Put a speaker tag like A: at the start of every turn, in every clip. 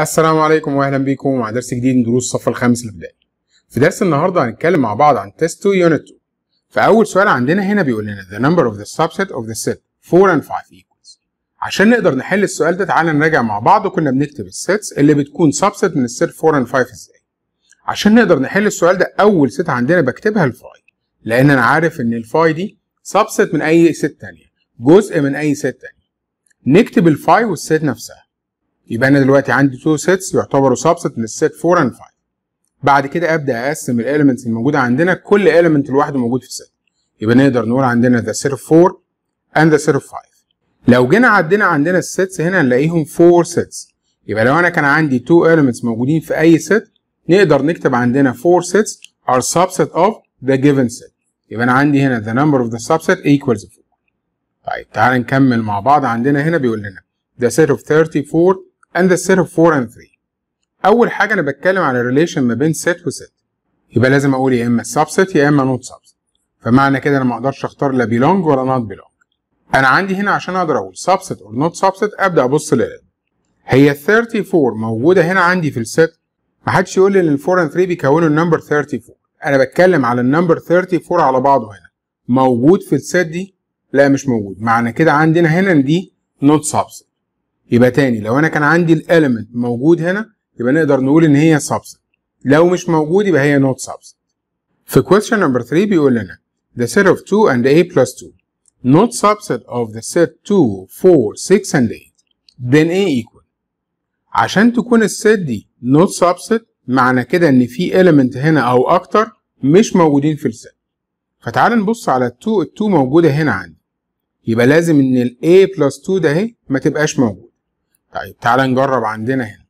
A: السلام عليكم واهلا بيكم مع درس جديد من دروس الصف الخامس الابتدائي في درس النهارده هنتكلم مع بعض عن تيست 2 يونت 2 فاول سؤال عندنا هنا بيقول لنا the number of the subset of the set 4 and 5 equals عشان نقدر نحل السؤال ده تعالى نراجع مع بعض كنا بنكتب السيتس اللي بتكون subset من السيت 4 and 5 ازاي عشان نقدر نحل السؤال ده اول سيت عندنا بكتبها الفاي لان انا عارف ان الفاي دي subset من اي سيت تانية جزء من اي سيت تانية نكتب الفاي والسيت نفسها يبقى انا دلوقتي عندي تو سيتس يعتبروا سبست من السيت 4 اند 5 بعد كده ابدا اقسم الاليمنتس الموجوده عندنا كل اليمنت لوحده موجود في سيت يبقى نقدر نقول عندنا ذا سيت 4 اند ذا سيت 5 لو جينا عدينا عندنا السيتس هنا نلاقيهم 4 سيتس يبقى لو انا كان عندي تو اليمنتس موجودين في اي سيت نقدر نكتب عندنا 4 سيتس ار سبست اوف ذا جيفن سيت يبقى انا عندي هنا ذا نمبر اوف ذا سبست ايكوالز 4 طيب تعال نكمل مع بعض عندنا هنا بيقول لنا the set of 34 and the set of 4 and 3 أول حاجة أنا بتكلم على الريليشن ما بين سيت وسيت يبقى لازم أقول يا إما subset يا إما نوت subset فمعنى كده أنا ما أقدرش أختار لا belong ولا not belong أنا عندي هنا عشان أقدر أقول subset أو not subset أبدأ أبص لل هي 34 موجودة هنا عندي في الست محدش يقول لي إن ال 4 and 3 بيكونوا النمبر 34 أنا بتكلم على النمبر 34 على بعضه هنا موجود في السيت دي؟ لا مش موجود معنى كده عندنا هنا دي not subset يبقى تاني لو انا كان عندي الاليمنت موجود هنا يبقى نقدر نقول ان هي سبست لو مش موجود يبقى هي نوت سبست في question number 3 بيقول لنا the set of 2 and a plus 2 not subset of the set 2 4 6 and 8 then a equal عشان تكون الست دي not subset معنى كده ان في element هنا او اكتر مش موجودين في الست فتعال نبص على ال 2 ال 2 موجوده هنا عندي يبقى لازم ان ال a plus 2 ده اهي ما تبقاش موجود طيب تعالى نجرب عندنا هنا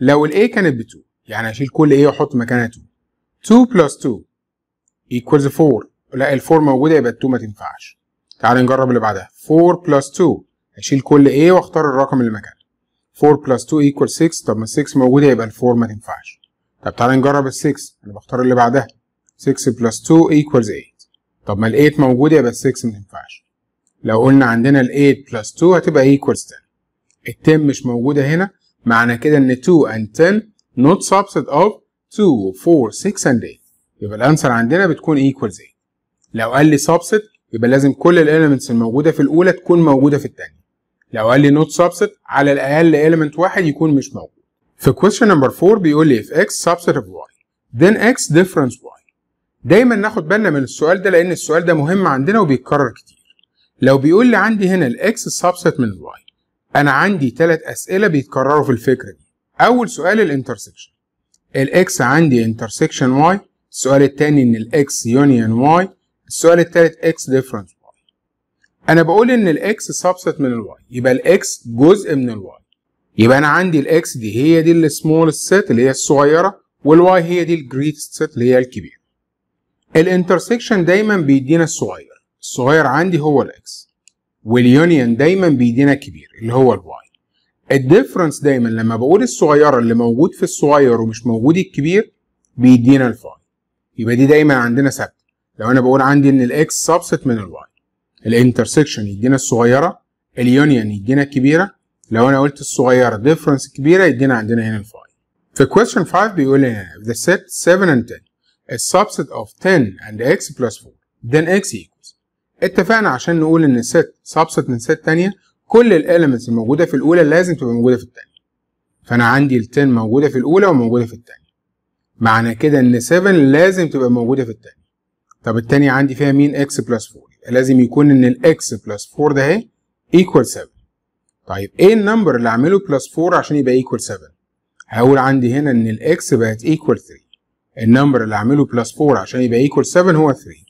A: لو الـ A كانت بـ 2 يعني هشيل كل A واحط مكانها 2 2 بلس 2 equals 4 لا الـ 4 موجودة يبقى الـ 2 ما تنفعش تعالى نجرب اللي بعدها 4 بلس 2 هشيل كل A واختار الرقم اللي مكانه 4 بلس 2 equals 6 طب ما 6 موجودة يبقى الـ 4 ما تنفعش طب تعالى نجرب الـ 6 انا بختار اللي بعدها 6 بلس 2 equals 8 طب ما الـ 8 موجودة يبقى الـ 6 ما تنفعش لو قلنا عندنا الـ 8 بلس 2 هتبقى equals 10 التن مش موجودة هنا معنى كده ان 2 and 10 not subset of 2 4 6 and 8 يبقى الانسر عندنا بتكون equals 8 لو قال لي subset يبقى لازم كل الاليمنتس الموجودة في الأولى تكون موجودة في الثانية لو قال لي not subset على الأقل element واحد يكون مش موجود في question number 4 بيقول لي if x subset of y then x difference y دايما ناخد بالنا من السؤال ده لأن السؤال ده مهم عندنا وبيتكرر كتير لو بيقول لي عندي هنا الاكس x subset من y انا عندي ثلاث اسئله بيتكرروا في الفكره دي اول سؤال الانترسكشن الاكس عندي انترسكشن واي السؤال الثاني ان الاكس يونيون واي السؤال الثالث اكس ديفرنس واي انا بقول ان الاكس سبست من الواي يبقى الاكس جزء من الواي يبقى انا عندي الاكس دي هي دي السمول سيت اللي هي الصغيره والواي هي دي الجريتست سيت اللي هي الكبيره الانترسكشن دايما بيدينا الصغير الصغير عندي هو الاكس واليونيون دايما بيدينا كبير اللي هو الواي الديفرنس دايما لما بقول الصغيره اللي موجود في الصغير ومش موجود الكبير بيدينا الفاي يبقى دي دايما عندنا ثابته لو انا بقول عندي ان الاكس سبست من الواي الانترسكشن يدينا الصغيره اليونيون يدينا الكبيره لو انا قلت الصغيره ديفرنس كبيره يدينا عندنا هنا الفاي في question 5 بيقول لنا the set 7 and 10 a subset of 10 and x plus 4 then x equals اتفقنا عشان نقول ان الست سبست من ست تانية كل الاليمنتس الموجودة في الاولى لازم تبقى موجودة في التانية فانا عندي ال10 موجودة في الاولى وموجودة في التانية معنى كده ان 7 لازم تبقى موجودة في التانية طب التانية عندي فيها مين x بلس 4 يبقى لازم يكون ان x بلس 4 ده اهي ايكوال 7 طيب ايه النمبر اللي اعمله بلس 4 عشان يبقى ايكوال 7 هقول عندي هنا ان الاكس بقت ايكوال 3 النمبر اللي اعمله بلس 4 عشان يبقى ايكوال 7 هو 3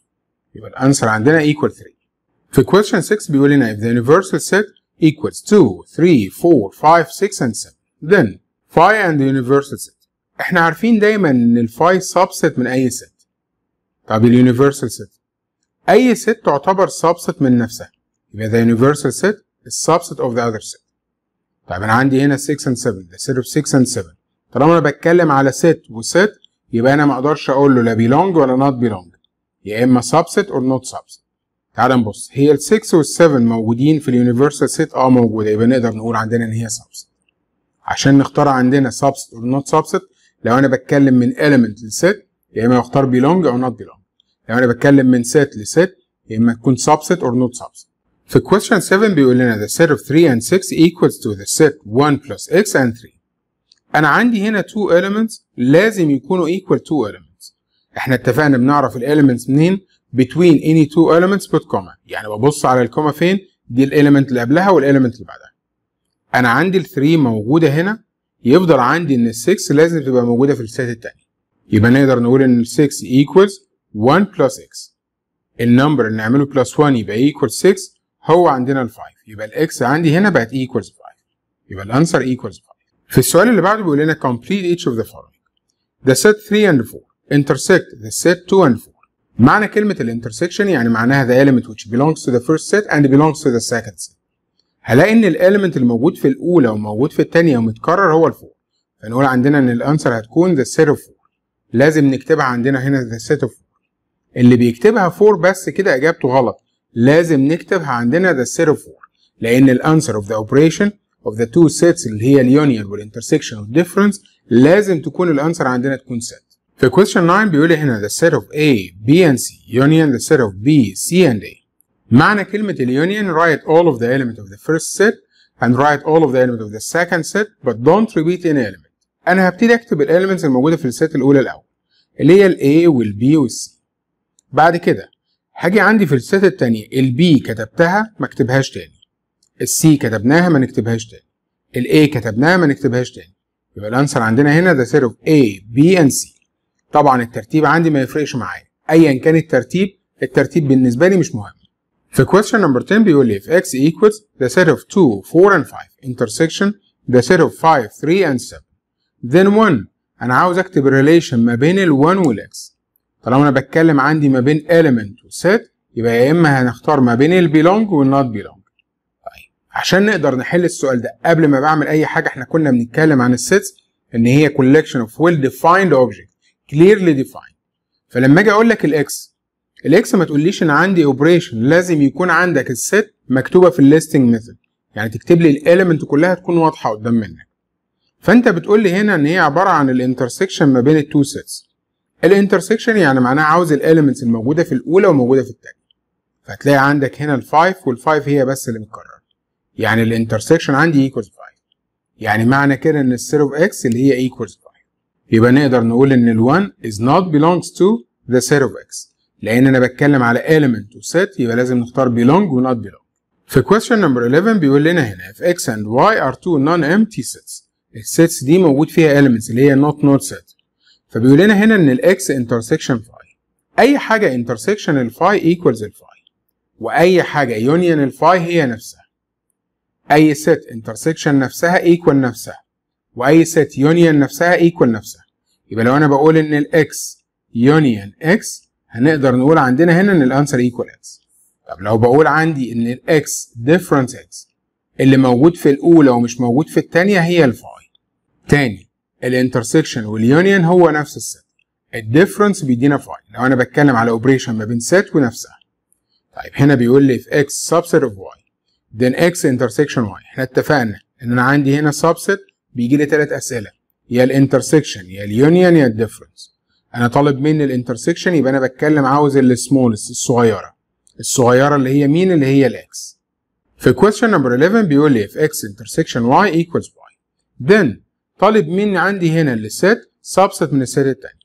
A: يبقى الانسر عندنا equal 3 في question 6 بيقول لنا if the universal set equals 2 3 4 5 6 and 7 then phi and the universal set احنا عارفين دايما ان الفاي سبست من اي ست طب universal set اي ست تعتبر سبست من نفسها يبقى the universal set is subset of the other set طيب انا عندي هنا 6 and 7 the set of 6 and 7 طالما انا بتكلم على ست وست يبقى انا ما اقدرش اقول له لا belong ولا not belong يا اما subset or not subset تعال نبص هي ال 6 وال 7 موجودين في اليونيفرسال سيت اه موجوده يبقى نقدر نقول عندنا ان هي subset عشان نختار عندنا subset or not subset لو انا بتكلم من element لست يا اما اختار belong او not belong لو انا بتكلم من set لست يا اما تكون subset or not subset في question 7 بيقول لنا the set of 3 and 6 equals to the set 1 plus x and 3 انا عندي هنا 2 elements لازم يكونوا equal 2 elements احنا اتفقنا بنعرف الاليمنتس منين between any two elements put comma يعني ببص على الكوما فين دي الاليمنت اللي قبلها والاليمنت اللي بعدها انا عندي ال 3 موجوده هنا يفضل عندي ان ال 6 لازم تبقى موجوده في السيت الثاني يبقى نقدر نقول ان ال 6 equals 1 plus x النمبر اللي نعمله plus 1 يبقى equals 6 هو عندنا ال 5 يبقى الاكس عندي هنا بقت equals 5 يبقى الانسر equals 5 في السؤال اللي بعده بيقول لنا complete each of the following the set 3 and 4 intersect the set 2 and 4 معنى كلمة الانترسكشن يعني معناها the element which belongs to the first set and belongs to the second set. هلاقي ان الاليمنت الموجود في الاولى وموجود في التانية ومتكرر هو الفور. فنقول عندنا ان الانسر هتكون the set of 4. لازم نكتبها عندنا هنا the set of 4. اللي بيكتبها 4 بس كده اجابته غلط. لازم نكتبها عندنا the set of 4 لان الانسر of the operation of the two sets اللي هي اليونيون والانترسكشن والديفرنس لازم تكون الانسر عندنا تكون set. في question 9 بيقول لي هنا the set of A, B and C union the set of B, C and A. معنى كلمة union write all of the element of the first set and write all of the element of the second set but don't repeat any element. أنا هبتدي أكتب elements الموجودة في الست الأولى الأول اللي هي ال A وال B وال C. بعد كده هاجي عندي في الست التانية ال B كتبتها ما اكتبهاش تاني. ال C كتبناها ما نكتبهاش تاني. ال A كتبناها ما نكتبهاش تاني. يبقى الأنسر عندنا هنا the set of A, B and C. طبعا الترتيب عندي ما يفرقش معايا ايا كان الترتيب الترتيب بالنسبه لي مش مهم في question number 10 بيقول لي if x equals the set of 2 4 and 5 intersection the set of 5 3 and 7 then 1 انا عاوز اكتب relation ما بين ال 1 وال x طالما انا بتكلم عندي ما بين element و set يبقى يا اما هنختار ما بين ال belong وال not belong طيب عشان نقدر نحل السؤال ده قبل ما بعمل اي حاجه احنا كنا بنتكلم عن السيتس ان هي collection of well defined objects كليرلي ديفاين فلما اجي اقول لك الاكس الاكس ما تقوليش ان عندي اوبريشن لازم يكون عندك الست مكتوبه في الليستنج ميثود يعني تكتب لي الاليمنت كلها تكون واضحه قدام منك فانت بتقول لي هنا ان هي عباره عن الانترسكشن ما بين التو سيتس الانترسكشن يعني معناها عاوز الاليمنتس الموجوده في الاولى وموجوده في الثانيه فهتلاقي عندك هنا ال5 وال5 هي بس اللي متكرره يعني الانترسكشن عندي ايكوالز 5 يعني معنى كده ان السير اوف اكس اللي هي ايكوالز 5 يبقى نقدر نقول ان ال 1 is not belongs to the set of x لان انا بتكلم على element و set يبقى لازم نختار belong و not belong في question number 11 بيقول لنا هنا if x and y are two non-empty sets sets دي موجود فيها elements اللي هي not not set فبيقول لنا هنا ان x intersection phi اي حاجه intersection الفاي equals الفاي واي حاجه يونيون الفاي هي نفسها اي set intersection نفسها equal نفسها واي set union نفسها equal نفسها يبقى لو انا بقول ان الاكس يونيون اكس هنقدر نقول عندنا هنا ان الانسر ايكوال اكس طب لو بقول عندي ان الاكس ديفرنس اكس اللي موجود في الاولى ومش موجود في الثانيه هي الفاي تاني الانترسكشن واليونيون هو نفس الست الديفرنس بيدينا فاي لو انا بتكلم على اوبريشن ما بين ست ونفسها طيب هنا بيقول لي في اكس subset اوف واي then اكس intersection واي احنا اتفقنا ان انا عندي هنا subset بيجي لي ثلاث اسئله يا الانترسكشن يا اليونيون يا الديفرنس انا طالب مني الانترسكشن يبقى انا بتكلم عاوز السمولست الصغيره الصغيره اللي هي مين اللي هي الاكس في question number 11 بيقول لي if x intersection y equals y then طالب مني عندي هنا الست سبست من الست التاني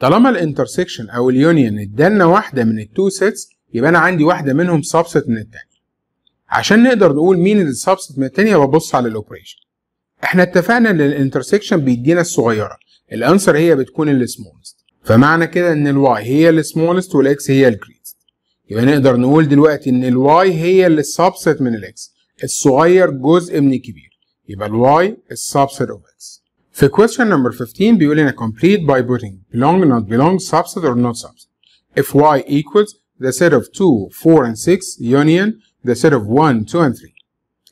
A: طالما الانترسكشن او اليونيون ادالنا واحده من التو سيتس يبقى انا عندي واحده منهم سبست من التاني عشان نقدر نقول مين سبست من التانية ببص على الاوبريشن احنا اتفقنا ان الانترسكشن بيدينا الصغيره الانسر هي بتكون السمولست فمعنى كده ان الواي هي السمولست والاكس هي الجريتست يبقى نقدر نقول دلوقتي ان الواي هي السبست من الاكس الصغير جزء من الكبير يبقى الواي السبست اوف اكس في question number 15 بيقول لنا complete by putting belong not belong subset or not subset if y equals the set of 2 4 and 6 union the set of 1 2 and 3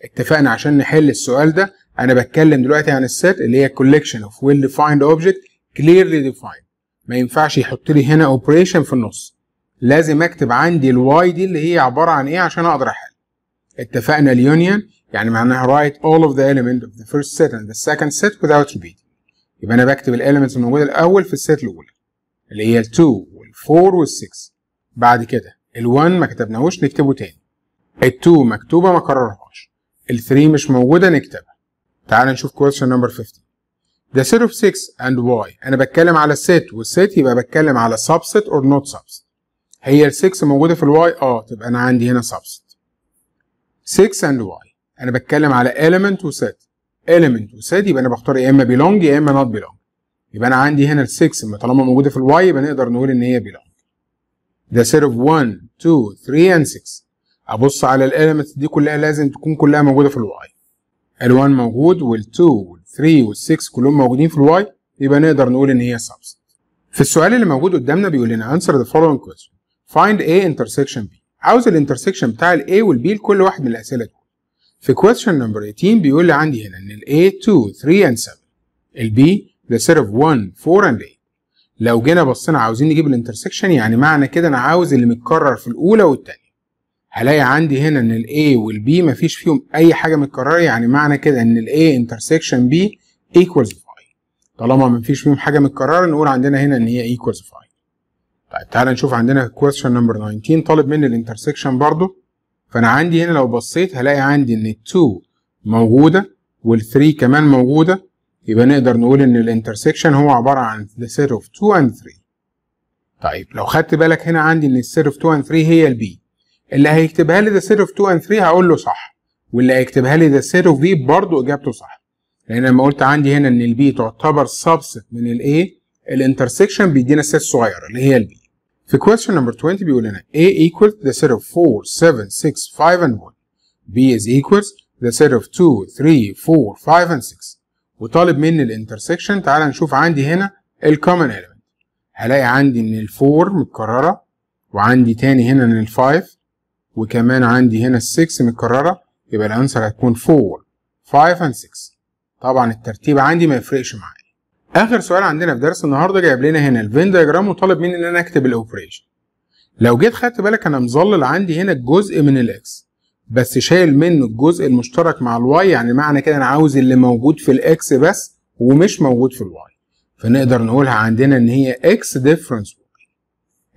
A: اتفقنا عشان نحل السؤال ده انا بتكلم دلوقتي عن السيت اللي هي collection of well defined object clearly defined ما ينفعش يحط لي هنا operation في النص لازم اكتب عندي الواي دي اللي هي عباره عن ايه عشان اقدر احل اتفقنا اليونيون يعني معناها write all of the elements of the first set and the second set without repeating يبقى انا بكتب الاليمنتس الموجوده الاول في السيت الاولى اللي هي ال2 وال4 وال6 بعد كده ال1 ما كتبناهوش نكتبه تاني ال2 مكتوبه ما كررهاش ال3 مش موجوده نكتبها تعال نشوف question number 50 The set of 6 and y أنا بتكلم على الست والست يبقى بتكلم على subset or not subset هي ال 6 موجودة في ال y اه تبقى أنا عندي هنا subset 6 and y أنا بتكلم على element set element set يبقى أنا بختار يا إما belong يا إما not belong يبقى أنا عندي هنا ال 6 طالما موجودة في ال y يبقى نقدر نقول إن هي belong ده set of 1 2 3 and 6 أبص على elements دي كلها لازم تكون كلها موجودة في الواي ال1 موجود وال2 وال3 وال6 كلهم موجودين في الواي يبقى نقدر نقول ان هي سبست في السؤال اللي موجود قدامنا بيقول لنا انسر ذا فولوينج كويستشن فايند A انترسكشن B عاوز الانترسكشن بتاع ال A وال B لكل واحد من الاسئله دول في كويستشن نمبر 18 بيقول لي عندي هنا ان ال A 2 3 and 7 ال B the set 1 4 and 8 لو جينا بصينا عاوزين نجيب الانترسكشن يعني معنى كده انا عاوز اللي متكرر في الاولى والثانيه هلاقي عندي هنا ان A وال B مفيش فيهم اي حاجه متكرره يعني معنى كده ان A intersection B equals 5 طالما مفيش فيهم حاجه متكرره نقول عندنا هنا ان هي equals 5 طيب تعالى نشوف عندنا question number 19 طالب مني intersection برضه فانا عندي هنا لو بصيت هلاقي عندي ان ال 2 موجوده وال 3 كمان موجوده يبقى نقدر نقول ان intersection هو عباره عن the set of 2 and 3 طيب لو خدت بالك هنا عندي ان set of 2 and 3 هي B اللي هيكتبها لي ذا سيت اوف 2 اند 3 هقول له صح واللي هيكتبها لي ذا سيت اوف بي برضه اجابته صح لان لما قلت عندي هنا ان البي تعتبر سبست من الاي الانترسكشن بيدينا سيت صغيره اللي هي البي في كويستشن نمبر 20 بيقول لنا A equals the set of 4, 7, 6, 5 and 1. B is equals the set of 2, 3, 4, 5 and 6. وطالب مني الانترسكشن تعال نشوف عندي هنا الكومن element. هلاقي عندي ان ال 4 متكررة وعندي تاني هنا ان ال 5 وكمان عندي هنا السكس متكررة يبقى الأنسر هتكون 4 5 and 6 طبعا الترتيب عندي ما يفرقش معايا آخر سؤال عندنا في درس النهاردة جايب لنا هنا الفين دايجرام وطالب مني إن أنا أكتب الأوبريشن لو جيت خدت بالك أنا مظلل عندي هنا الجزء من الإكس بس شايل منه الجزء المشترك مع الواي يعني معنى كده أنا عاوز اللي موجود في الإكس بس ومش موجود في الواي فنقدر نقولها عندنا إن هي إكس ديفرنس واي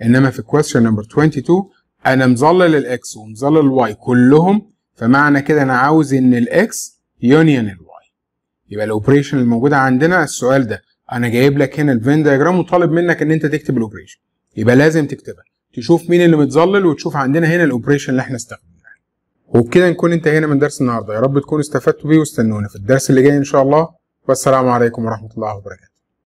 A: إنما في question number 22 انا مظلل الاكس ومظلل الواي كلهم فمعنى كده انا عاوز ان الاكس يونيون الواي يبقى الاوبريشن الموجوده عندنا السؤال ده انا جايب لك هنا الفين دايجرام وطالب منك ان انت تكتب الاوبريشن يبقى لازم تكتبها تشوف مين اللي متظلل وتشوف عندنا هنا الاوبريشن اللي احنا استخدمناه وبكده نكون انت هنا من درس النهارده يا رب تكونوا استفدتوا بيه واستنونا في الدرس اللي جاي ان شاء الله والسلام عليكم ورحمه الله وبركاته